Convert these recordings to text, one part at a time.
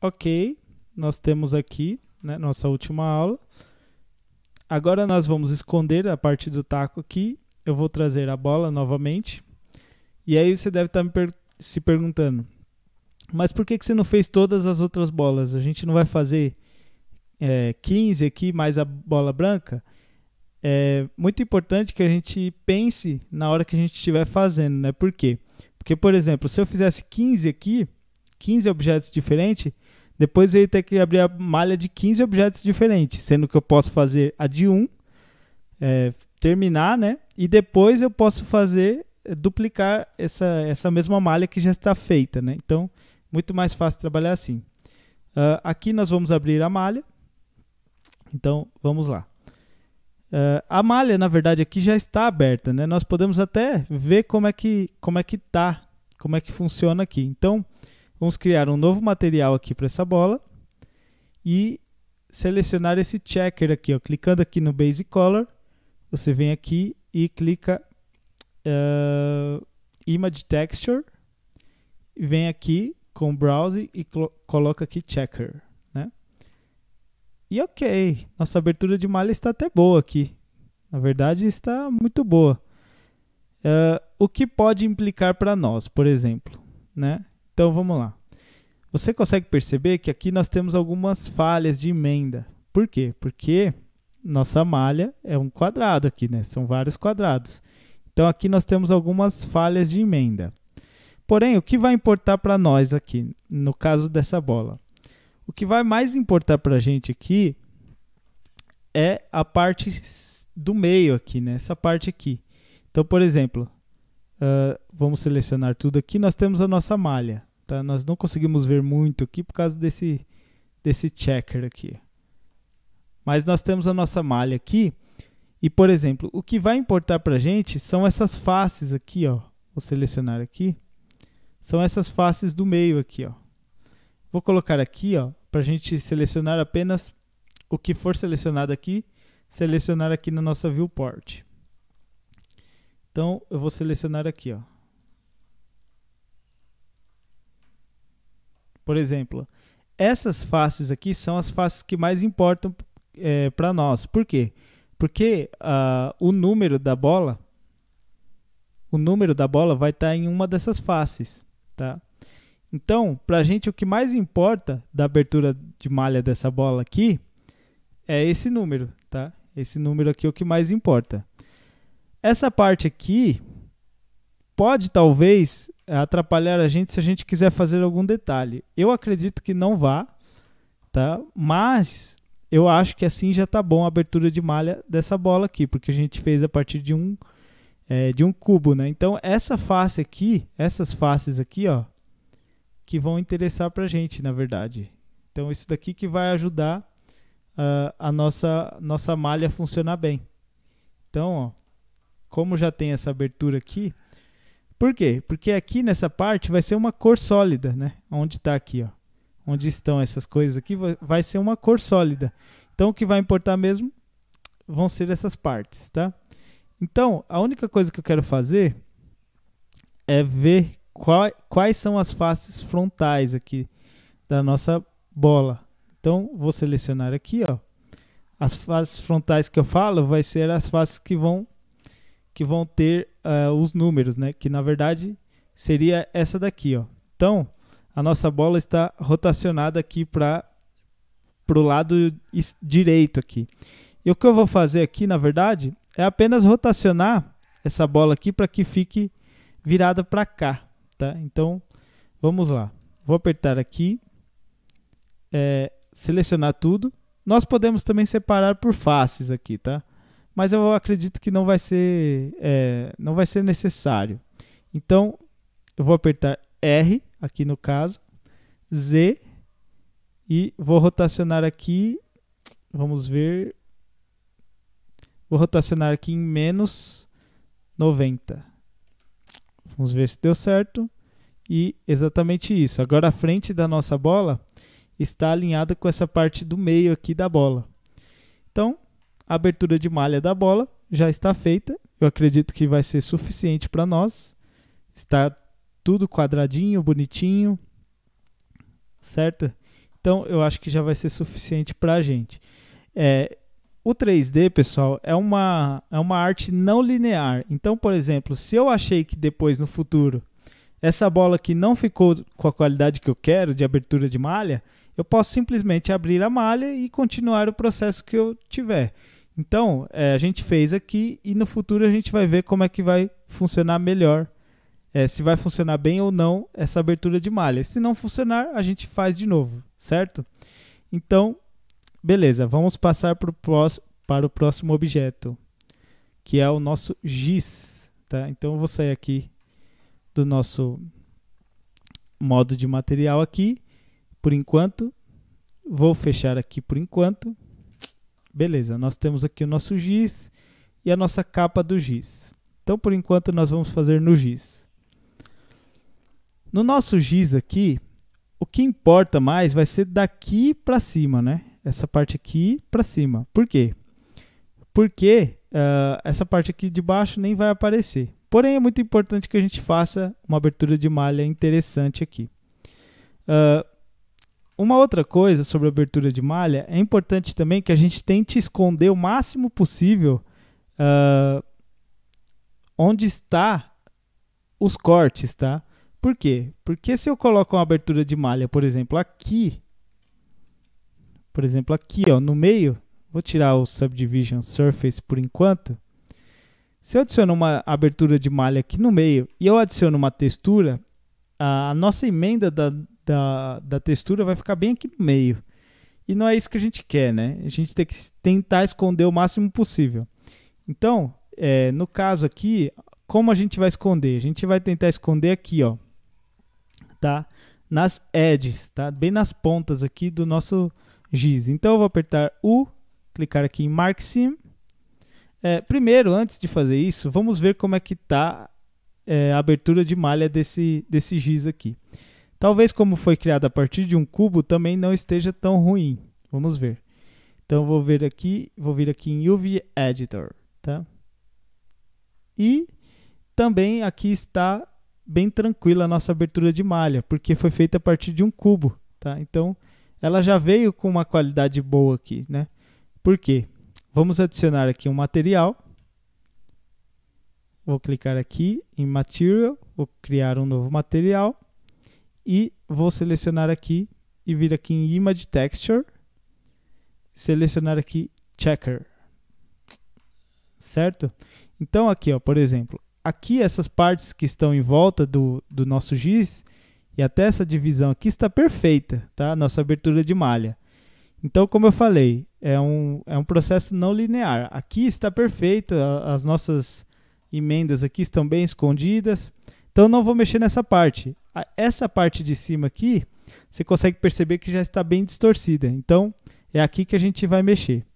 Ok, nós temos aqui né, nossa última aula. Agora nós vamos esconder a parte do taco aqui. Eu vou trazer a bola novamente. E aí você deve tá estar per se perguntando, mas por que, que você não fez todas as outras bolas? A gente não vai fazer é, 15 aqui mais a bola branca? É muito importante que a gente pense na hora que a gente estiver fazendo, né? Por quê? Porque, por exemplo, se eu fizesse 15 aqui, 15 objetos diferentes, depois eu ia ter que abrir a malha de 15 objetos diferentes, sendo que eu posso fazer a de um, é, terminar, né? E depois eu posso fazer, é, duplicar essa, essa mesma malha que já está feita, né? Então, muito mais fácil trabalhar assim. Uh, aqui nós vamos abrir a malha. Então, vamos lá. Uh, a malha, na verdade, aqui já está aberta, né? Nós podemos até ver como é que como é que tá, como é que funciona aqui. Então, Vamos criar um novo material aqui para essa bola e selecionar esse checker aqui. Ó. Clicando aqui no Base Color, você vem aqui e clica uh, Image Texture, vem aqui com Browse e coloca aqui Checker. Né? E ok, nossa abertura de malha está até boa aqui. Na verdade, está muito boa. Uh, o que pode implicar para nós, por exemplo, né? Então vamos lá. Você consegue perceber que aqui nós temos algumas falhas de emenda. Por quê? Porque nossa malha é um quadrado aqui, né? São vários quadrados. Então aqui nós temos algumas falhas de emenda. Porém, o que vai importar para nós aqui, no caso dessa bola? O que vai mais importar para a gente aqui é a parte do meio aqui, né? Essa parte aqui. Então, por exemplo, uh, vamos selecionar tudo aqui. Nós temos a nossa malha. Tá? Nós não conseguimos ver muito aqui por causa desse, desse checker aqui. Mas nós temos a nossa malha aqui. E, por exemplo, o que vai importar para a gente são essas faces aqui. Ó. Vou selecionar aqui. São essas faces do meio aqui. Ó. Vou colocar aqui para a gente selecionar apenas o que for selecionado aqui. Selecionar aqui na nossa viewport. Então, eu vou selecionar aqui, ó. Por exemplo, essas faces aqui são as faces que mais importam é, para nós. Por quê? Porque uh, o número da bola, o número da bola vai estar tá em uma dessas faces, tá? Então, para a gente o que mais importa da abertura de malha dessa bola aqui é esse número, tá? Esse número aqui é o que mais importa. Essa parte aqui pode talvez é, atrapalhar a gente se a gente quiser fazer algum detalhe. Eu acredito que não vá, tá? Mas eu acho que assim já tá bom a abertura de malha dessa bola aqui, porque a gente fez a partir de um é, de um cubo, né? Então essa face aqui, essas faces aqui, ó, que vão interessar a gente, na verdade. Então isso daqui que vai ajudar uh, a nossa nossa malha a funcionar bem. Então, ó, como já tem essa abertura aqui, por quê? Porque aqui nessa parte vai ser uma cor sólida, né? Onde está aqui, ó. Onde estão essas coisas aqui, vai ser uma cor sólida. Então, o que vai importar mesmo vão ser essas partes, tá? Então, a única coisa que eu quero fazer é ver qual, quais são as faces frontais aqui da nossa bola. Então, vou selecionar aqui, ó. As faces frontais que eu falo vai ser as faces que vão que vão ter uh, os números, né? Que na verdade seria essa daqui, ó. Então, a nossa bola está rotacionada aqui para o lado direito aqui. E o que eu vou fazer aqui, na verdade, é apenas rotacionar essa bola aqui para que fique virada para cá, tá? Então, vamos lá. Vou apertar aqui, é, selecionar tudo. Nós podemos também separar por faces aqui, tá? mas eu acredito que não vai ser, é, não vai ser necessário. Então, eu vou apertar R, aqui no caso, Z, e vou rotacionar aqui, vamos ver, vou rotacionar aqui em menos 90. Vamos ver se deu certo. E exatamente isso. Agora a frente da nossa bola está alinhada com essa parte do meio aqui da bola. Então, a abertura de malha da bola já está feita. Eu acredito que vai ser suficiente para nós. Está tudo quadradinho, bonitinho, certo? Então eu acho que já vai ser suficiente para a gente. É, o 3D, pessoal, é uma, é uma arte não linear. Então, por exemplo, se eu achei que depois no futuro essa bola aqui não ficou com a qualidade que eu quero de abertura de malha, eu posso simplesmente abrir a malha e continuar o processo que eu tiver. Então, é, a gente fez aqui e no futuro a gente vai ver como é que vai funcionar melhor. É, se vai funcionar bem ou não essa abertura de malha. Se não funcionar, a gente faz de novo, certo? Então, beleza, vamos passar pro próximo, para o próximo objeto, que é o nosso giz. Tá? Então, eu vou sair aqui do nosso modo de material aqui, por enquanto. Vou fechar aqui por enquanto. Beleza, nós temos aqui o nosso giz e a nossa capa do giz. Então, por enquanto, nós vamos fazer no giz. No nosso giz aqui, o que importa mais vai ser daqui para cima, né? Essa parte aqui para cima. Por quê? Porque uh, essa parte aqui de baixo nem vai aparecer. Porém, é muito importante que a gente faça uma abertura de malha interessante aqui. Uh, uma outra coisa sobre abertura de malha é importante também que a gente tente esconder o máximo possível uh, onde está os cortes, tá? Por quê? Porque se eu coloco uma abertura de malha, por exemplo, aqui, por exemplo, aqui, ó, no meio, vou tirar o Subdivision Surface por enquanto. Se eu adiciono uma abertura de malha aqui no meio e eu adiciono uma textura, a nossa emenda da, da, da textura vai ficar bem aqui no meio. E não é isso que a gente quer, né? A gente tem que tentar esconder o máximo possível. Então, é, no caso aqui, como a gente vai esconder? A gente vai tentar esconder aqui, ó, tá? Nas edges, tá? Bem nas pontas aqui do nosso giz. Então, eu vou apertar U, clicar aqui em Mark Sim. É, primeiro, antes de fazer isso, vamos ver como é que tá é, a abertura de malha desse, desse giz aqui. Talvez como foi criado a partir de um cubo também não esteja tão ruim. Vamos ver. Então vou ver aqui, vou vir aqui em UV Editor, tá? E também aqui está bem tranquila a nossa abertura de malha, porque foi feita a partir de um cubo, tá? Então ela já veio com uma qualidade boa aqui, né? Por quê? Vamos adicionar aqui um material. Vou clicar aqui em Material, vou criar um novo material e vou selecionar aqui e vir aqui em Image Texture, selecionar aqui Checker, certo? Então aqui, ó, por exemplo, aqui essas partes que estão em volta do, do nosso giz e até essa divisão aqui está perfeita, tá? Nossa abertura de malha. Então, como eu falei, é um, é um processo não linear. Aqui está perfeito, as nossas emendas aqui estão bem escondidas. Então não vou mexer nessa parte. Essa parte de cima aqui, você consegue perceber que já está bem distorcida. Então é aqui que a gente vai mexer.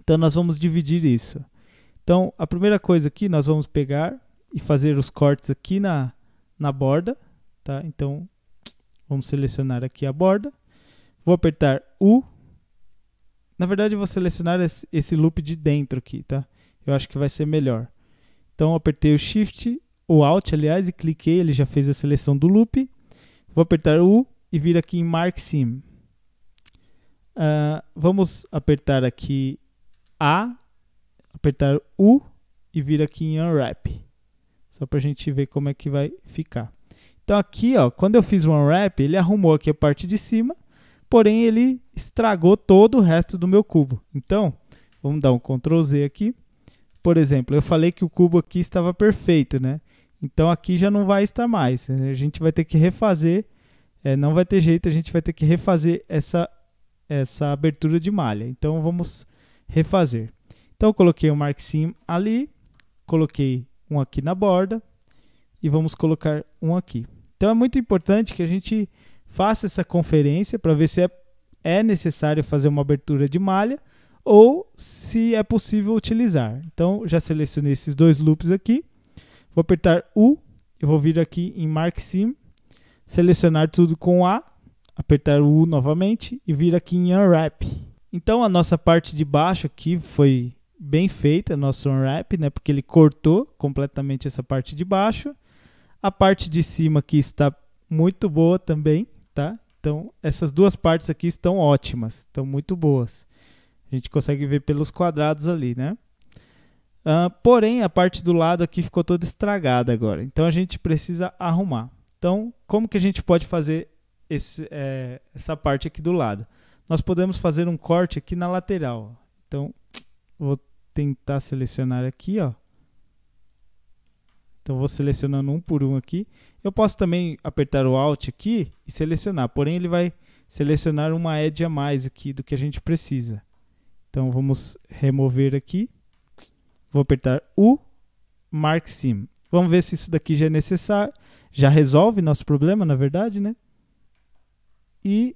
Então nós vamos dividir isso. Então a primeira coisa aqui, nós vamos pegar e fazer os cortes aqui na, na borda. Tá? Então vamos selecionar aqui a borda. Vou apertar U. Na verdade, eu vou selecionar esse loop de dentro aqui, tá? Eu acho que vai ser melhor. Então, apertei o Shift o Alt, aliás, e cliquei, ele já fez a seleção do loop. Vou apertar U e vir aqui em Mark Sim. Uh, vamos apertar aqui A, apertar U e vir aqui em Unwrap. Só para a gente ver como é que vai ficar. Então aqui, ó, quando eu fiz o Unwrap, ele arrumou aqui a parte de cima, porém ele estragou todo o resto do meu cubo. Então, vamos dar um Ctrl Z aqui. Por exemplo, eu falei que o cubo aqui estava perfeito, né? Então aqui já não vai estar mais. A gente vai ter que refazer, é, não vai ter jeito, a gente vai ter que refazer essa, essa abertura de malha. Então vamos refazer. Então eu coloquei o um Mark Sim ali, coloquei um aqui na borda e vamos colocar um aqui. Então é muito importante que a gente faça essa conferência para ver se é, é necessário fazer uma abertura de malha ou se é possível utilizar. Então já selecionei esses dois loops aqui Vou apertar U, eu vou vir aqui em Mark Sim, selecionar tudo com A, apertar U novamente e vir aqui em Unwrap. Então a nossa parte de baixo aqui foi bem feita, nosso unwrap, né? Porque ele cortou completamente essa parte de baixo. A parte de cima aqui está muito boa também, tá? Então essas duas partes aqui estão ótimas, estão muito boas. A gente consegue ver pelos quadrados ali, né? Uh, porém, a parte do lado aqui ficou toda estragada agora. Então a gente precisa arrumar. Então, como que a gente pode fazer esse, é, essa parte aqui do lado? Nós podemos fazer um corte aqui na lateral. Então, vou tentar selecionar aqui, ó. Então, vou selecionando um por um aqui. Eu posso também apertar o Alt aqui e selecionar. Porém, ele vai selecionar uma edge a mais aqui do que a gente precisa. Então, vamos remover aqui. Vou apertar U, Mark Sim. Vamos ver se isso daqui já é necessário. Já resolve nosso problema, na verdade, né? E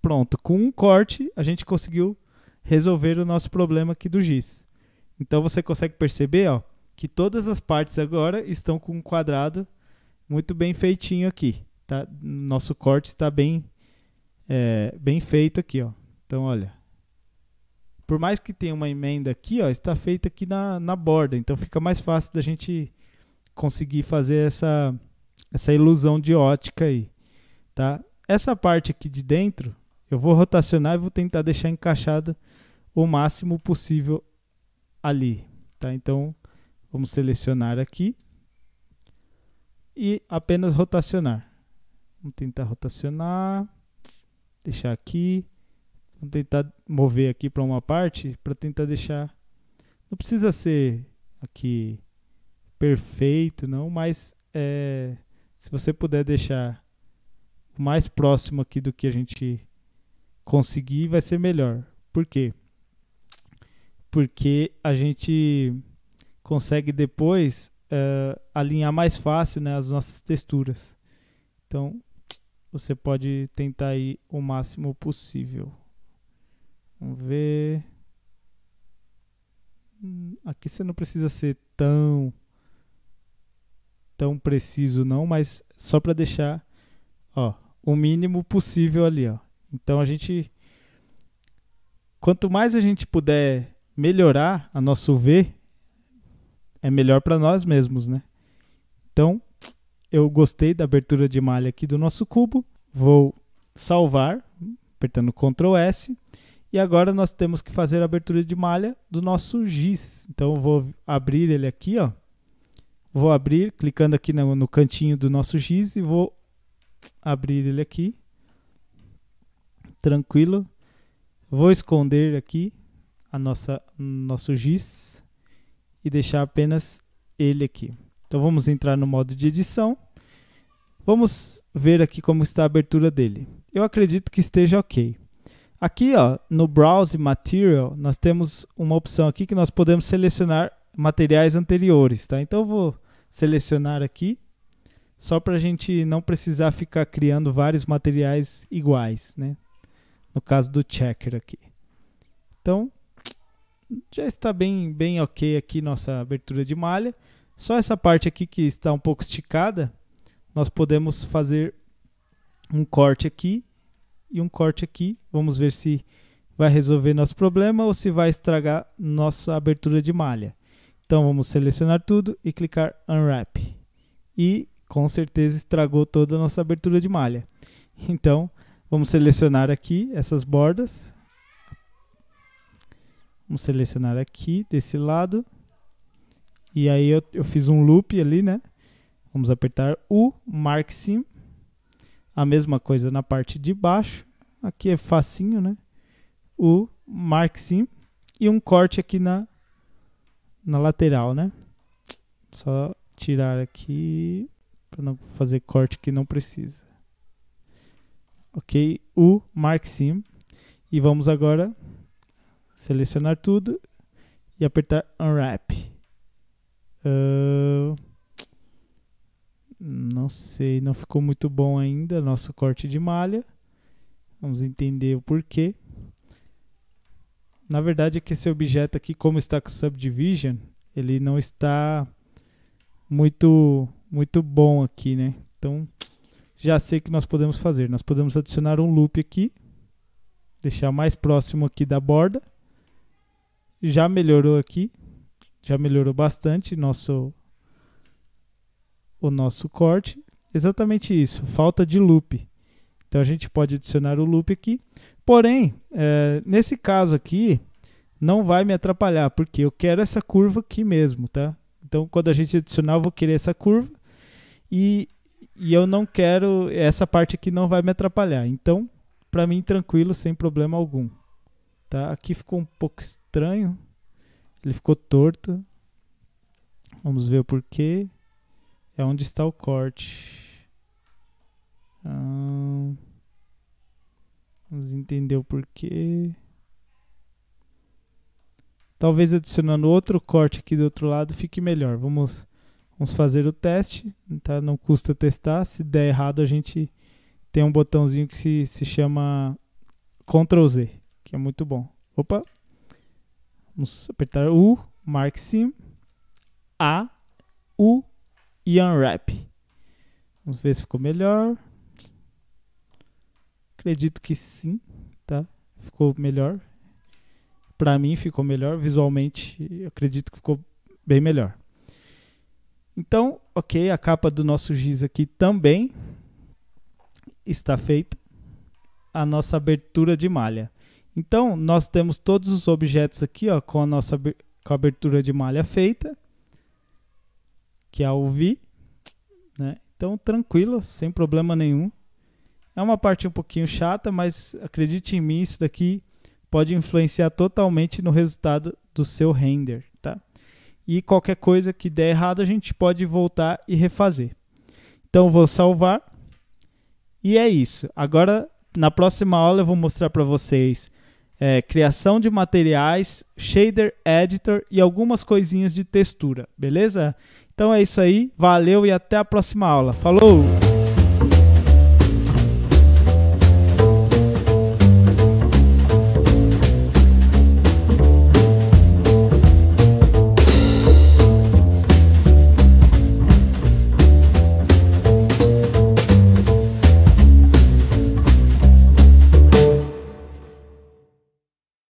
pronto, com um corte a gente conseguiu resolver o nosso problema aqui do giz. Então você consegue perceber ó, que todas as partes agora estão com um quadrado muito bem feitinho aqui. Tá? Nosso corte está bem, é, bem feito aqui. Ó. Então olha, por mais que tenha uma emenda aqui, ó, está feita aqui na, na borda. Então fica mais fácil da gente conseguir fazer essa, essa ilusão de ótica aí. Tá? Essa parte aqui de dentro, eu vou rotacionar e vou tentar deixar encaixado o máximo possível ali. Tá? Então vamos selecionar aqui e apenas rotacionar. Vamos tentar rotacionar, deixar aqui. Vamos tentar mover aqui para uma parte para tentar deixar. Não precisa ser aqui perfeito, não, mas é, se você puder deixar mais próximo aqui do que a gente conseguir, vai ser melhor. Por quê? Porque a gente consegue depois é, alinhar mais fácil né, as nossas texturas. Então, você pode tentar ir o máximo possível. Vamos ver. Aqui você não precisa ser tão tão preciso não, mas só para deixar, ó, o mínimo possível ali, ó. Então a gente quanto mais a gente puder melhorar a nosso ver, é melhor para nós mesmos, né? Então, eu gostei da abertura de malha aqui do nosso cubo. Vou salvar apertando Ctrl S e agora nós temos que fazer a abertura de malha do nosso giz. Então eu vou abrir ele aqui, ó. Vou abrir, clicando aqui no, no cantinho do nosso giz e vou abrir ele aqui. Tranquilo. Vou esconder aqui a nossa nosso giz e deixar apenas ele aqui. Então vamos entrar no modo de edição. Vamos ver aqui como está a abertura dele. Eu acredito que esteja ok. Aqui, ó, no Browse Material, nós temos uma opção aqui que nós podemos selecionar materiais anteriores, tá? Então eu vou selecionar aqui, só para a gente não precisar ficar criando vários materiais iguais, né? No caso do checker aqui. Então, já está bem, bem ok aqui nossa abertura de malha. Só essa parte aqui que está um pouco esticada, nós podemos fazer um corte aqui e um corte aqui. Vamos ver se vai resolver nosso problema ou se vai estragar nossa abertura de malha. Então vamos selecionar tudo e clicar Unwrap. E com certeza estragou toda a nossa abertura de malha. Então vamos selecionar aqui essas bordas. Vamos selecionar aqui desse lado. E aí eu, eu fiz um loop ali, né? Vamos apertar U, Mark Sim. A mesma coisa na parte de baixo. Aqui é facinho, né? O Mark Sim. E um corte aqui na, na lateral, né? Só tirar aqui para não fazer corte que não precisa. Ok, o Mark Sim. E vamos agora selecionar tudo e apertar Unwrap. Uh... Não sei, não ficou muito bom ainda nosso corte de malha. Vamos entender o porquê. Na verdade é que esse objeto aqui, como está com subdivision, ele não está muito muito bom aqui, né? Então, já sei o que nós podemos fazer. Nós podemos adicionar um loop aqui, deixar mais próximo aqui da borda. Já melhorou aqui, já melhorou bastante nosso o nosso corte, exatamente isso, falta de loop. Então a gente pode adicionar o loop aqui. Porém, é, nesse caso aqui, não vai me atrapalhar, porque eu quero essa curva aqui mesmo, tá? Então quando a gente adicionar, eu vou querer essa curva e, e eu não quero, essa parte aqui não vai me atrapalhar. Então, para mim, tranquilo, sem problema algum. Tá? Aqui ficou um pouco estranho, ele ficou torto. Vamos ver o porquê é onde está o corte. Ah, vamos entender o porquê. Talvez adicionando outro corte aqui do outro lado fique melhor. Vamos, vamos fazer o teste. Tá? Não custa testar. Se der errado, a gente tem um botãozinho que se, se chama Ctrl Z, que é muito bom. Opa! Vamos apertar U, Mark Sim, A, U, e unwrap. Vamos ver se ficou melhor. Acredito que sim, tá? Ficou melhor. Para mim ficou melhor visualmente, acredito que ficou bem melhor. Então, OK, a capa do nosso giz aqui também está feita. A nossa abertura de malha. Então, nós temos todos os objetos aqui, ó, com a nossa com a abertura de malha feita que é a ouvir, né? Então, tranquilo, sem problema nenhum. É uma parte um pouquinho chata, mas acredite em mim, isso daqui pode influenciar totalmente no resultado do seu render, tá? E qualquer coisa que der errado, a gente pode voltar e refazer. Então, vou salvar. E é isso. Agora, na próxima aula, eu vou mostrar para vocês é, criação de materiais, shader editor e algumas coisinhas de textura, beleza? Então é isso aí, valeu e até a próxima aula. Falou!